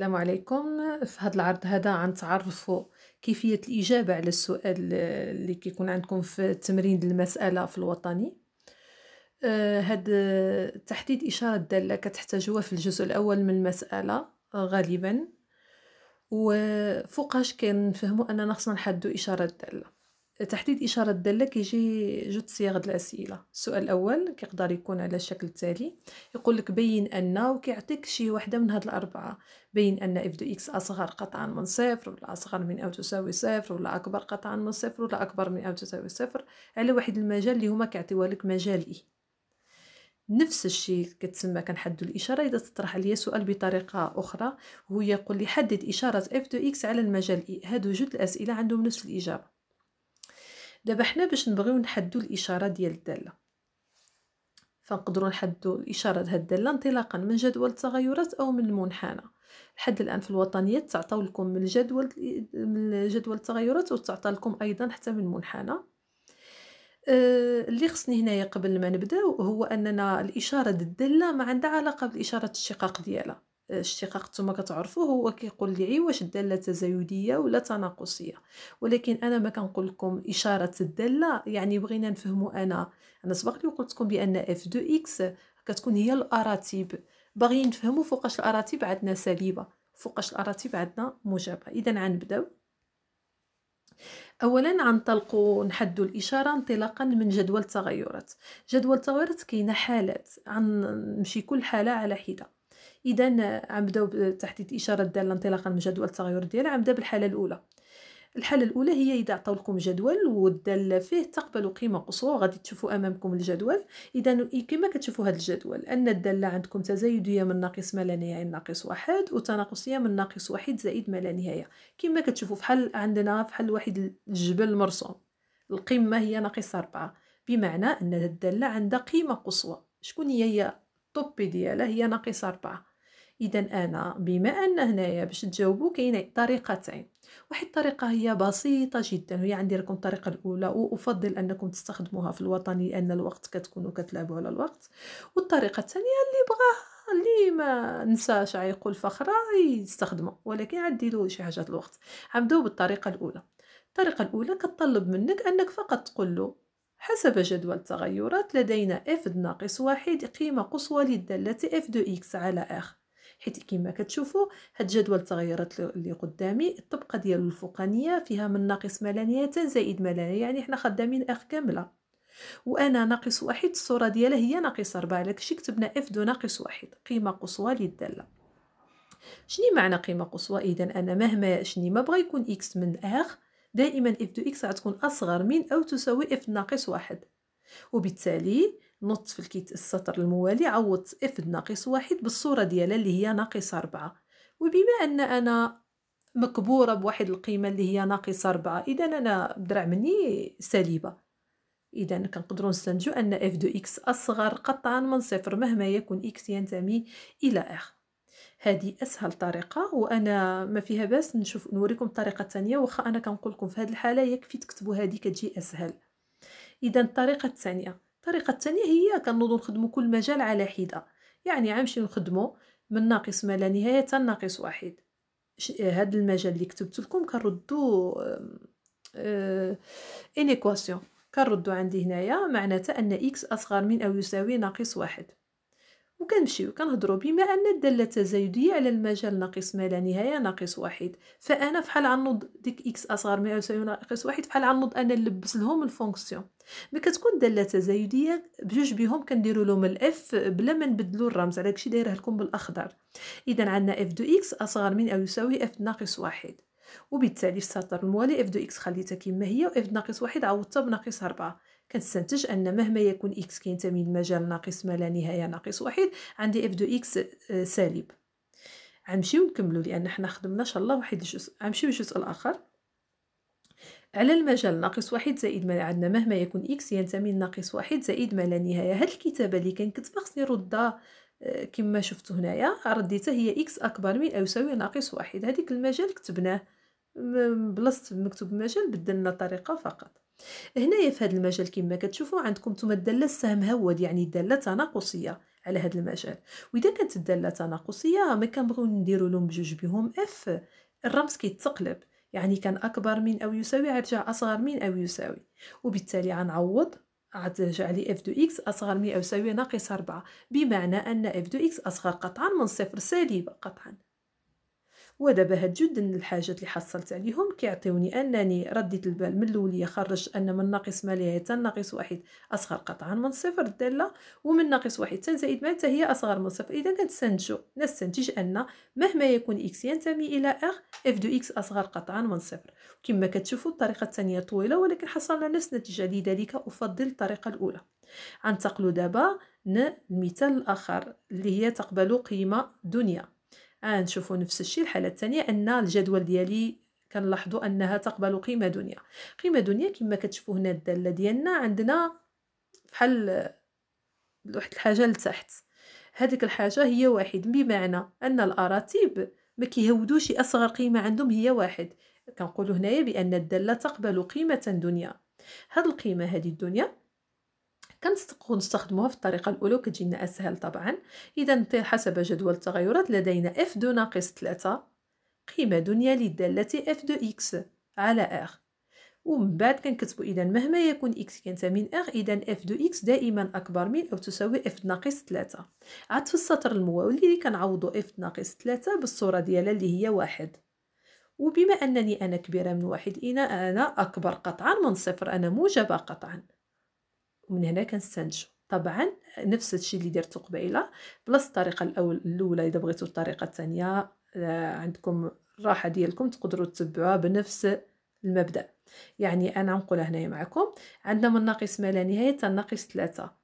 السلام عليكم في هذا العرض هذا تعرفوا كيفية الإجابة على السؤال اللي كيكون عندكم في تمرين المسألة في الوطني آه، هاد تحديد إشارة دالة كتحتاجوها في الجزء الأول من المسألة غالبا وفوقاش كنفهمو أننا خصنا نحدو إشارة دالة تحديد إشارة الدالة كيجي جوج صياغ الأسئلة السؤال الأول كيقدر يكون على الشكل التالي يقول لك بين أن وكيعطيك شي وحدة من هاد الأربعة بين أن إف دو إكس أصغر قطعا من صفر ولا أصغر من أو تساوي صفر ولا أكبر قطعا من صفر ولا أكبر من أو تساوي صفر على واحد المجال اللي هما كيعطيوها لك مجال إي نفس الشيء كتسمى كنحدد الاشاره اذا تطرح عليا سؤال بطريقه اخرى هو يقول لي حدد اشاره اف دو اكس على المجال اي هادو جوج الاسئله عندهم نفس الاجابه دابا حنا باش نبغيو نحدو الاشاره ديال الداله فنقدروا نحدو الاشاره ديال الداله انطلاقا من جدول التغيرات او من المنحنى لحد الان في الوطنيات تعطاو لكم من جدول من جدول التغيرات وتعطى لكم ايضا حتى من المنحنى آه، اللي خصني هنايا قبل ما نبدا هو اننا الاشاره الداله ما عندها علاقه بالاشاره الشقاق ديالها اشتقاق نتوما كتعرفوه هو كيقول لي واش الداله تزايديه ولا تناقصيه ولكن انا ما كنقول لكم اشاره الداله يعني بغينا نفهمو انا انا سبق لي وقلت لكم بان اف دو اكس كتكون هي الاراتيب باغيين نفهمو فوقاش الاراتيب عندنا سالبه فوقاش الاراتيب عندنا موجبه اذا غنبداو اولا غنطلقوا نحدوا الاشاره انطلاقا من جدول التغيرات جدول التغيرات كاينه حالات غنمشي كل حاله على حده اذا غنبداو بتحديد اشاره داله انطلاقا من جدول التغير ديالها غنبدا بالحاله الاولى الحاله الاولى هي اذا عطاو لكم جدول والداله فيه تقبل قيمه قصوى غادي تشوفوا امامكم الجدول اذا كما كتشوفوا هذا الجدول ان الداله عندكم تزايديه من ناقص ما لا نهايه ناقص واحد وتناقصيه من ناقص واحد زائد ما لا نهايه كما كتشوفوا فحال عندنا فحال واحد الجبل المرسوم القمه هي ناقص أربعة بمعنى ان الداله عندها قيمه قصوى شكون هي هي الطوبي ديالها هي ناقص أربعة اذا انا بما ان هنايا باش تجاوبوا كاين طريقتين واحد الطريقه هي بسيطه جدا وهي عندي لكم الطريقه الاولى وافضل انكم تستخدموها في الوطني لان الوقت كتكونوا كتلعبوا على الوقت والطريقه الثانيه اللي بغاها اللي ما نساش عيقول فخرة يستخدمه ولكن عاد له شي حاجه الوقت غنبداو بالطريقه الاولى الطريقه الاولى كتطلب منك انك فقط تقول له حسب جدول التغيرات لدينا اف ناقص واحد قيمة قصوى للدالة اف دو اكس على اخر حيت كما كتشوفوا هاد جدول التغيرات اللي قدامي الطبقه ديال الفوقانيه فيها من ناقص ما لا نهايه زائد ما لا يعني حنا خدامين اخ كامله وانا ناقص واحد الصوره ديالها هي ناقص على داكشي كتبنا اف دو ناقص واحد قيمه قصوى للداله شنو معنى قيمه قصوى اذا انا مهما شني ما بغى يكون اكس من اخ دائما اف دو اكس غتكون اصغر من او تساوي اف ناقص واحد وبالتالي نط في الكيت السطر الموالي عوض اف ناقص واحد بالصورة ديالها اللي هي ناقص أربعة وبما أن أنا مكبورة بواحد القيمة اللي هي ناقص أربعة إذا أنا درع مني سالبة إذا كنقدروا نستنتجو أن اف دو إكس أصغر قطعا من صفر مهما يكون إكس ينتمي إلى آخر هذه اسهل طريقه وانا ما فيها باس نشوف نوريكم الطريقه الثانيه واخا انا كنقول لكم في هذه الحاله يكفي تكتبوا هذه كتجي اسهل اذا الطريقه الثانيه الطريقه الثانيه هي كنوضو نخدمو كل مجال على حده يعني عمشي نخدمو من ناقص ما لا نهايه ناقص واحد هذا المجال اللي كتبت لكم كنردو انيكواسيون آه، آه، كنردو عندي هنايا معناتها ان اكس اصغر من او يساوي ناقص واحد وكنمشيو كنهضروا بما ان الداله التزايديه على المجال ناقص ما لا نهايه ناقص واحد فانا فحال عنض ديك اكس اصغر يساوي ناقص واحد فحال عنض انا نلبس لهم الفونكسيون ما كتكون داله تزايديه بجوج بهم كنديروا لهم الاف بلا ما نبدلوا الرمز على داكشي دايره لكم بالاخضر اذا عندنا اف دو اكس اصغر من او يساوي اف ناقص واحد وبالتالي في السطر الموالي اف دو اكس خليتها كما هي واف ناقص واحد عوضتها بناقص 4 كنستنتج ان مهما يكون اكس كينتمي للمجال ناقص ما لا نهايه ناقص واحد عندي اف دو اكس آه، سالب غنمشيو نكملو لان حنا خدمنا ان شاء الله واحد الجزء غنمشيو للجزء الاخر على المجال ناقص واحد زائد ما عندنا مهما يكون اكس ينتمي لناقص واحد زائد ما لا نهايه هاد الكتابه اللي كنكتبها خصني نردها آه، كما شفتوا هنايا رديتها هي اكس اكبر من او يساوي ناقص واحد هذيك المجال كتبناه بلاصه مكتوب المجال بدلنا الطريقه فقط هنايا في هذا المجال كما كتشوفوا عندكم نتوما الداله السهم هود يعني داله تناقصيه على هذا المجال واذا كانت الداله تناقصيه ما كنبغيو نديروا لهم بجوج بهم اف الرمز كيتقلب يعني كان اكبر من او يساوي عرجع اصغر من او يساوي وبالتالي غنعوض رجع لي اف دو اكس اصغر من او يساوي ناقص 4 بمعنى ان اف دو اكس اصغر قطعا من صفر سالبه قطعا ودابا هاد جدا الحاجات اللي حصلت عليهم كيعطيوني انني رديت البال من الاوليه خرجت ان من ناقص ما لا ناقص واحد اصغر قطعا من صفر الداله ومن ناقص واحد حتى زائد ما حتى هي اصغر من صفر اذا كنستنتجو نستنتج ان مهما يكون اكس ينتمي الى اغ اف دو اكس اصغر قطعا من صفر كما كتشوفوا الطريقه الثانيه طويله ولكن حصلنا نفس النتيجه لذلك افضل الطريقه الاولى غنتقلوا دابا للمثال الاخر اللي هي تقبل قيمه دنيا نشوفوا نفس الشيء الحاله الثانيه ان الجدول ديالي كنلاحظوا انها تقبل قيمه دنيا قيمه دنيا كما كتشوفوا هنا الداله ديالنا عندنا بحال واحد الحاجه لتحت هذيك الحاجه هي واحد بمعنى ان الاراتيب ما كيهودوش اصغر قيمه عندهم هي واحد كنقولوا هنايا بان الداله تقبل قيمه دنيا هاد القيمه هذه الدنيا كنصدقوا نستخدموها في الطريقه الاولى كتجينا اسهل طبعا اذا حسب جدول التغيرات لدينا اف دو ناقص 3 قيمه دنيا للداله اف دو اكس على ار ومن بعد كنكتبوا اذا مهما يكون اكس كينتمي لاغ اذا اف دو اكس دائما اكبر من او تساوي اف ناقص 3 عاد في السطر الموالي اللي كنعوضوا اف ناقص 3 بالصوره ديالها اللي هي واحد وبما انني انا كبيره من واحد انا انا اكبر قطعا من صفر انا موجبه قطعا ومن هنا كنستنتجو طبعا نفس الشيء اللي درتو قبيله بلس الطريقه الاولى اذا بغيتو الطريقه الثانيه آه، عندكم الراحه ديالكم تقدروا تتبعوها بنفس المبدا يعني انا نقولها هنايا معكم عندنا من ناقص ما لا نهايه حتى ناقص ثلاثة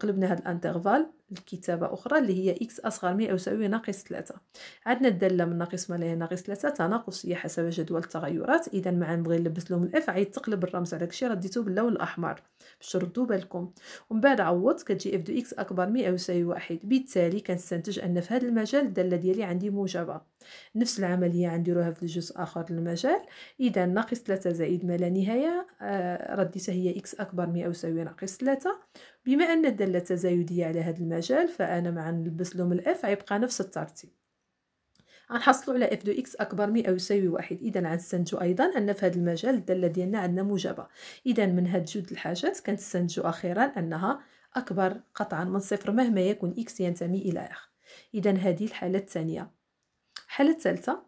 قلبنا هذا الانترفال لكتابة أخرى اللي هي إكس أصغر من أو يساوي ناقص 3 عندنا الدالة من ناقص ما لا ناقص تناقص تناقصية حسب جدول التغيرات إذا مع نبغي نلبس لهم الإف عيد تقلب الرمز على داكشي راه ديتو باللون الأحمر باش تردو بالكم ومن بعد عوض كتجي إف دو إكس أكبر من أو يساوي واحد بالتالي كنستنتج أن في هذا المجال الدالة ديالي عندي موجبة نفس العملية غنديروها في الجزء آخر للمجال إذا ناقص 3 زائد ما لا نهاية آه رديتها هي إكس أكبر من أو يساوي ناقص 3 بما أن الدالة التزايدية على هذا المجال فأنا مع نلبس لهم الإف غيبقى نفس الترتيب غنحصلوا على اف دو اكس اكبر من او يساوي واحد اذا غنستنتجو ايضا ان في هذا المجال الداله ديالنا عندنا موجبه اذا من هاد جوج الحاجات كنستنتجو اخيرا انها اكبر قطعا من صفر مهما يكون اكس ينتمي الى اخ اذا هذه الحاله الثانيه الحاله الثالثه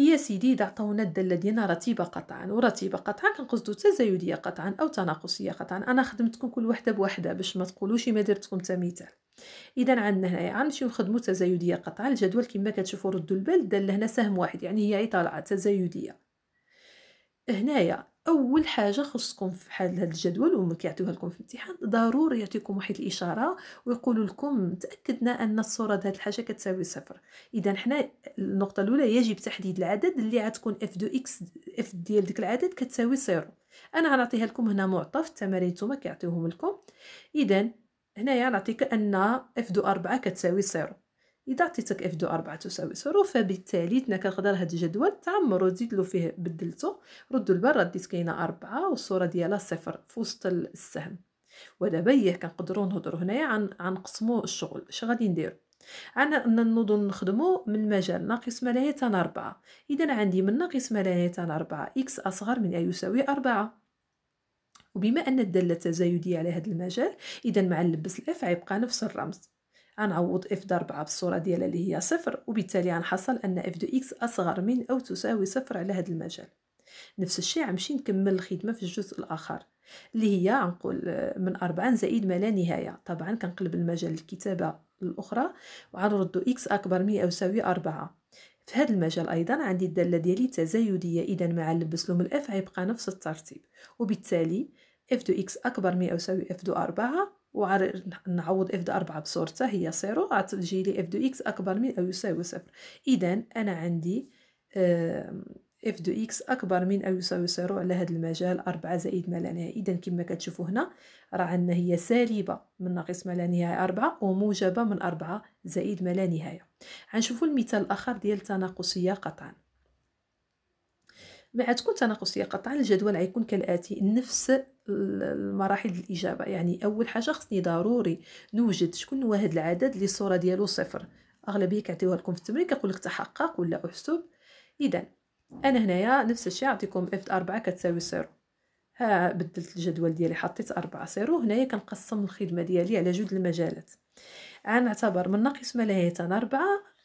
هي سيدي إذا عطاونا الدالة ديالنا رتيبة قطعا ورتيبة قطعا كنقصدو تزايدية قطعا أو تناقصية قطعا أنا خدمتكم كل وحدة بوحدة باش ما تقولوش ما درتكم تا مثال اذا عندنا هنايا غنمشيو نخدمو تزايديه قطعا الجدول كما كتشوفوا ردوا البال الدالة هنا سهم واحد يعني هي طالعه تزايديه هنايا اول حاجه خصكم في حال هذا الجدول وما كيعطيوها لكم في الامتحان ضروري يعطيكم واحد الاشاره ويقول لكم تاكدنا ان الصوره ديال الحاجه كتساوي صفر اذا حنا النقطه الاولى يجب تحديد العدد اللي غتكون اف دو اكس اف ديال ديك العدد كتساوي صفر انا غنعطيها لكم هنا معطى في التمارين نتوما كيعطيوهم لكم اذا هنايا نعطيك ان اف دو 4 كتساوي صفر اذا عطيتك اف دو 4 تساوي صفر فبالتالي حنا كنقدر هاد الجدول تعمرو زيد له فيه بدلته ردو لبرا ديت كاينه 4 والصوره ديالها صفر في وسط السهم ودابا ياه كنقدروا نهضروا هنايا عن نقسموا الشغل اش غادي نديروا عنا ان نوضو نخدمو من مجال ناقص ما لا يتان أربعة إذا عندي من ناقص ما لا يتان أربعة إكس أصغر من أ يساوي أربعة وبما أن الدالة التزايدية على هذا المجال إذا مع اللبس الإف عيبقى نفس الرمز غنعوض اف ضربعة بالصورة ديالها اللي هي صفر وبالتالي غنحصل ان اف دو اكس اصغر من او تساوي صفر على هذا المجال نفس الشيء غنمشي نكمل الخدمة في الجزء الآخر اللي هي غنقول آه، من أربعة زائد ما لا نهاية طبعا كنقلب المجال الكتابة الأخرى وغنردو إكس أكبر من أو يساوي أربعة في هذا المجال أيضا عندي الدالة ديالي تزايدية إذا مع لهم الإف غيبقى نفس الترتيب وبالتالي اف دو اكس أكبر من أو يساوي اف دو 4 ونعوض اف دو 4 بصورته هي صيرو غتجي لي اف دو اكس اكبر من او يساوي صفر اذا انا عندي اف دو اكس اكبر من او يساوي صيرو على هذا المجال 4 زائد ما لا نهايه اذا كما كتشوفوا هنا راه عندنا هي سالبه من ناقص ما لا نهايه 4 وموجبه من 4 زائد ما لا نهايه غنشوفوا المثال الاخر ديال التناقصيه قطعا مع تكون تناقصيه قطعا الجدول غيكون كالاتي نفس المراحل الاجابه يعني اول حاجه خصني ضروري نوجد شكون هو هذا العدد اللي الصوره ديالو صفر اغلبيه كيعطيوها لكم في التمرين كيقول لك تحقق ولا احسب اذا انا هنايا نفس الشيء غنعطيكم اف 4 كتساوي صفر ها بدلت الجدول ديالي حطيت أربعة صفر وهنايا كنقسم الخدمه ديالي على جوج المجالات عنعتبر من ناقص ما لا يتنى 4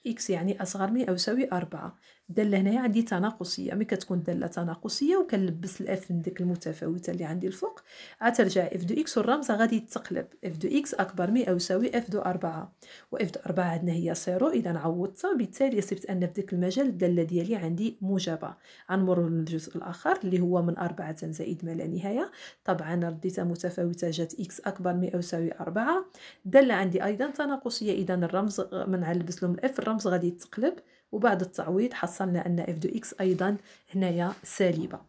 اكس يعني اصغر من او يساوي 4 الداله هنايا عندي تناقصيه ملي كتكون داله تناقصيه وكنلبس الاف من ديك المتفاوته اللي عندي الفوق عترجع اف دو اكس والرمزه غادي تقلب اف دو اكس اكبر من او يساوي اف دو 4 واف دو 4 عندنا هي صيرو اذا عوضتها بالتالي صبت ان في ديك المجال الداله ديالي عندي موجبه غنمر للجزء الاخر اللي هو من 4 زائد ما لا نهايه طبعا رديتها متفاوته جات اكس اكبر من او يساوي 4 داله عندي ايضا تناقصيه اذا الرمز من علبس لهم الاف الرمز غادي يتقلب وبعد التعويض حصلنا أن اف دو اكس أيضا هنايا سالبة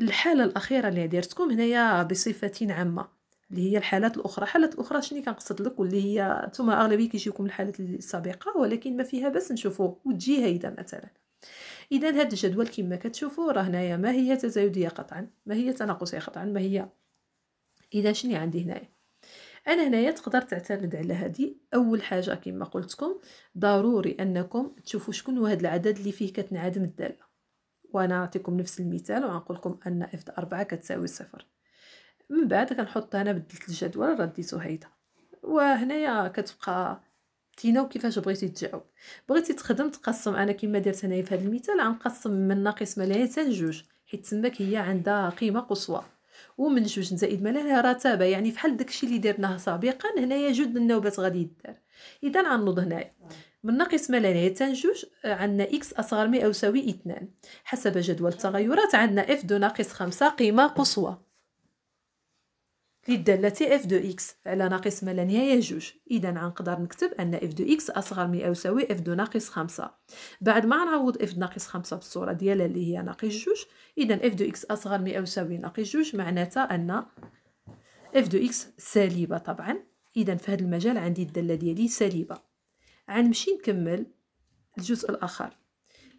الحالة الأخيرة اللي درتكم هنايا بصفة عامة اللي هي الحالات الاخرى الحالات الاخرى شنو كنقصد لك واللي هي نتوما اغلبيه كيجيكم الحالات السابقه ولكن ما فيها بس نشوفوا وتجي هيدا مثلا اذا هذا الجدول كما كتشوفوا راه هنايا ما هي تزايديه قطعا ما هي تناقصيه قطعا ما هي اذا شنو عندي هنايا انا هنايا تقدر تعتمد على هذه اول حاجه كما قلتكم ضروري انكم تشوفوا شكون هو هذا العدد اللي فيه كتنعدم الداله وانا نعطيكم نفس المثال وغنقول لكم ان اف 4 كتساوي صفر من بعد كنحط انا بدلت الجدول رديتو هيدا وهنايا كتبقى تينا وكيفاش بغيتي تجاوب بغيتي تخدم تقسم انا كما درت هنايا في هذا المثال غنقسم من ناقص ملايين لجوج حيت تماك هي عندها قيمه قصوى ومن جوج زائد ملالها رتابه يعني فحال داكشي اللي درناه سابقا هنايا جوج النوبات غادي يدار اذا غنوض هنايا من ناقص ملالية جوج عندنا إكس أصغر من أو يساوي 2 حسب جدول التغيرات عندنا إف دو ناقص خمسة قيمة قصوى الدالة f دو x على ناقص ما لا نهاية جوج إذا غنقدر نكتب أن f دو x أصغر من أو يساوي f دو ناقص خمسة بعد ما نعوض f ناقص خمسة بالصورة ديالها اللي هي ناقص جوج إذا f دو x أصغر من أو يساوي ناقص جوج معناتها أن f دو x سالبة طبعا إذا في هذا المجال عندي الدالة ديالي سالبة غنمشي نكمل الجزء الآخر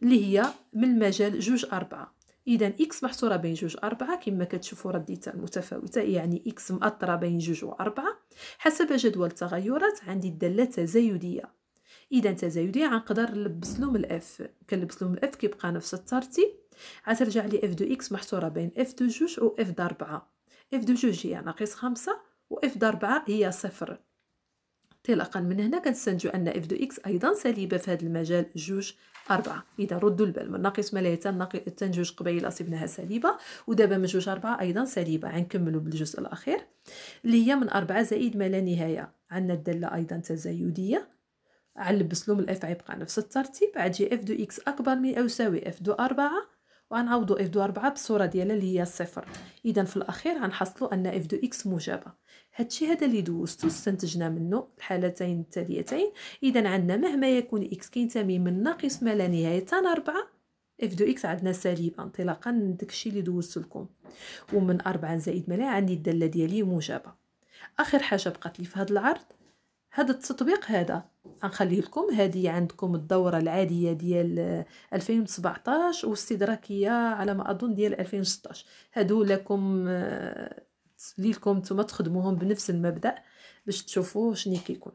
اللي هي من المجال جوج أربعة اذا اكس محصوره بين جوج أربعة كما كتشوفوا رديتها المتفاوته يعني اكس مأطره بين جوج وأربعة حسب جدول التغيرات عندي الداله تزايديه اذا تزايديه غنقدر نلبس لهم الاف كنلبس لهم الاف كيبقى نفس الترتيب غترجع لي اف دو اكس محصوره بين اف دو جوج و اف دو 4 اف دو جوج هي ناقص خمسة و اف دو 4 هي صفر انطلاقا من هنا كنستنتجو ان اف دو اكس ايضا سالبه في هذا المجال جوج أربعة إذا ردوا البال من ناقص ما لا تن جوج قبيله صيبناها سالبه ودابا من جوج أربعة أيضا سالبه غنكملوا بالجزء الأخير اللي هي من أربعة زائد ما لا نهاية عندنا الدالة أيضا تزايدية على البسلوم الإف يبقى نفس الترتيب عاد جي إف دو إكس أكبر من أو يساوي إف دو أربعة وغنعوضو اف دو 4 بالصوره ديالها اللي هي صفر اذا في الاخير غنحصلوا ان اف دو اكس موجبه هادشي هذا اللي دوزتو استنتجنا منه الحالتين التاليتين اذا عندنا مهما يكون اكس كينتمي من ناقص ما لا نهايه 4 اف دو اكس عندنا سالبه انطلاقا من داكشي اللي دوزتو لكم ومن 4 زائد ما لا عندي الداله ديالي موجبه اخر حاجه بقات لي في هذا العرض هذا التطبيق هذا غنخليه لكم هذه عندكم الدوره العاديه ديال 2017 آه، والاستدراكيه على ما اظن ديال 2016 هادو لكم آه، ليكم نتوما تخدموهم بنفس المبدا باش تشوفوا شنو كيكون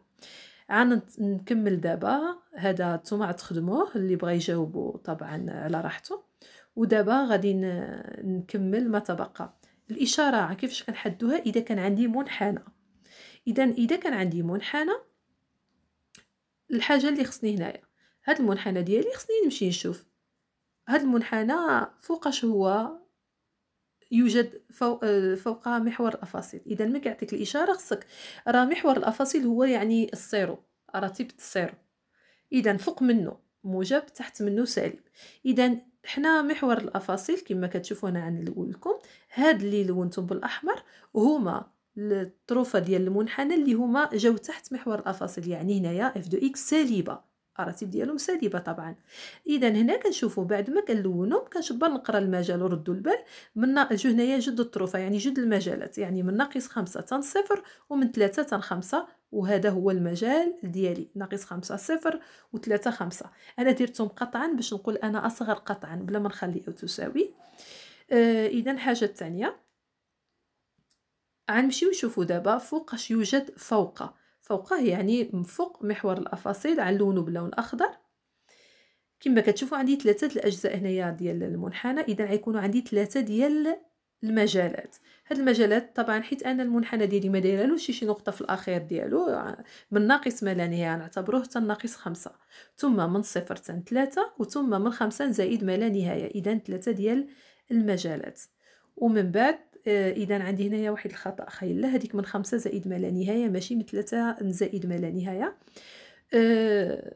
عن نكمل دابا هذا نتوما تخدموه اللي بغى يجاوبوا طبعا على راحته ودابا غادي نكمل ما تبقى الاشاره كيفاش كنحدوها اذا كان عندي منحنى اذا اذا كان عندي منحنى الحاجه اللي خصني هنايا هاد المنحنى ديالي خصني نمشي نشوف هاد المنحنى فوقاش هو يوجد فوق, فوق محور الافاصيل اذا ما كيعطيك الاشاره خصك راه محور الافاصيل هو يعني الصيرو رتيبه الصيرو اذا فوق منه موجب تحت منه سالب اذا حنا محور الافاصيل كما كتشوفوا هنا عن لكم هاد اللي لونتم بالاحمر هما الطروفه ديال المنحنى اللي هما جاو تحت محور الافاصل يعني هنايا اف دو اكس سالبه الرتيب ديالهم سالبه طبعا اذا هنا كنشوفوا بعد ما كنلونهم كنشبر نقرا المجال وردوا البال من جو هنايا جد الطروفه يعني جد المجالات يعني من ناقص خمسة تن صفر ومن ثلاثة تن خمسة وهذا هو المجال ديالي ناقص خمسة صفر وثلاثة خمسة انا درتهم قطعا باش نقول انا اصغر قطعا بلا ما نخلي او تساوي آه اذا حاجه ثانيه غنمشيو نشوفو دابا فوقاش يوجد فوقه فوقه يعني من فوق محور الافاصيل غنلونو باللون الاخضر كما كتشوفوا عندي ثلاثه الاجزاء هنايا ديال المنحنى اذا غيكونوا عندي ثلاثه ديال المجالات هاد المجالات طبعا حيت انا المنحنى ديالي ما دايرالوش شي نقطه في الاخير ديالو من ناقص ما لا نهايه نعتبروه حتى ناقص خمسة ثم من صفر حتى ثلاثة وثم من خمسة زائد ما لا نهايه اذا ثلاثه ديال المجالات ومن بعد آه، اذا عندي هنايا واحد الخطا لا هذيك من خمسة زائد ما لا نهايه ماشي من ثلاثة زائد ما لا نهايه أه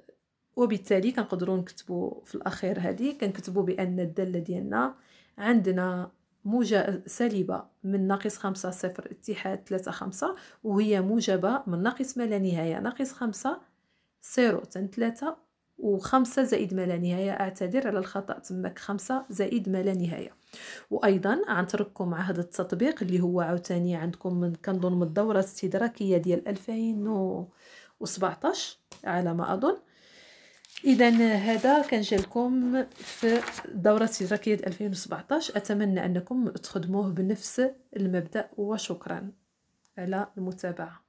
وبالتالي كنقدروا نكتبوا في الاخير هذه كنكتبوا بان الداله ديالنا عندنا موجة سالبة من ناقص خمسة صفر اتحاد ثلاثة خمسة وهي موجبة من ناقص ما لا نهاية ناقص خمسة صيرو تن ثلاثة وخمسة زائد ما لا نهاية أعتذر على الخطأ تماك خمسة زائد ما لا نهاية وأيضا غنترككم مع هذا التطبيق اللي هو عاوتاني عندكم من كنظن من الدورة الاستدراكية ديال 2017 على ما أظن اذا هذا كان جالكم في دوره استدراكيه 2017 اتمنى انكم تخدموه بنفس المبدا وشكرا على المتابعه